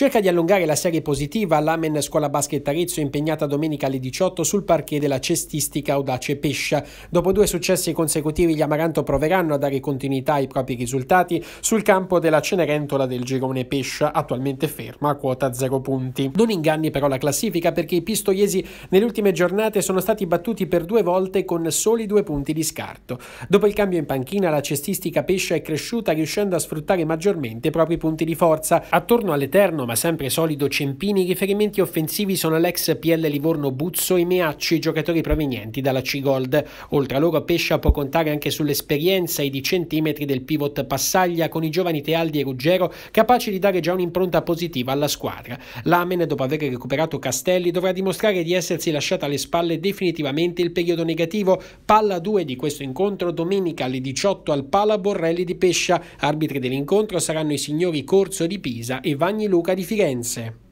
cerca di allungare la serie positiva all'Amen Scuola Basket Arezzo impegnata domenica alle 18 sul parquet della cestistica Audace Pescia. Dopo due successi consecutivi gli Amaranto proveranno a dare continuità ai propri risultati sul campo della Cenerentola del Girone Pescia, attualmente ferma a quota 0 punti. Non inganni però la classifica perché i pistoiesi nelle ultime giornate sono stati battuti per due volte con soli due punti di scarto. Dopo il cambio in panchina la cestistica Pescia è cresciuta riuscendo a sfruttare maggiormente i propri punti di forza. Attorno all'Eterno ma sempre solido Cempini, i riferimenti offensivi sono l'ex PL Livorno Buzzo e Meacci, giocatori provenienti dalla C-Gold. Oltre a loro Pescia può contare anche sull'esperienza e di centimetri del pivot Passaglia con i giovani Tealdi e Ruggero, capaci di dare già un'impronta positiva alla squadra. L'Amen, dopo aver recuperato Castelli, dovrà dimostrare di essersi lasciata alle spalle definitivamente il periodo negativo. Palla 2 di questo incontro domenica alle 18 al Pala Borrelli di Pescia. Arbitri dell'incontro saranno i signori Corso di Pisa e Vagni Luca di di Firenze.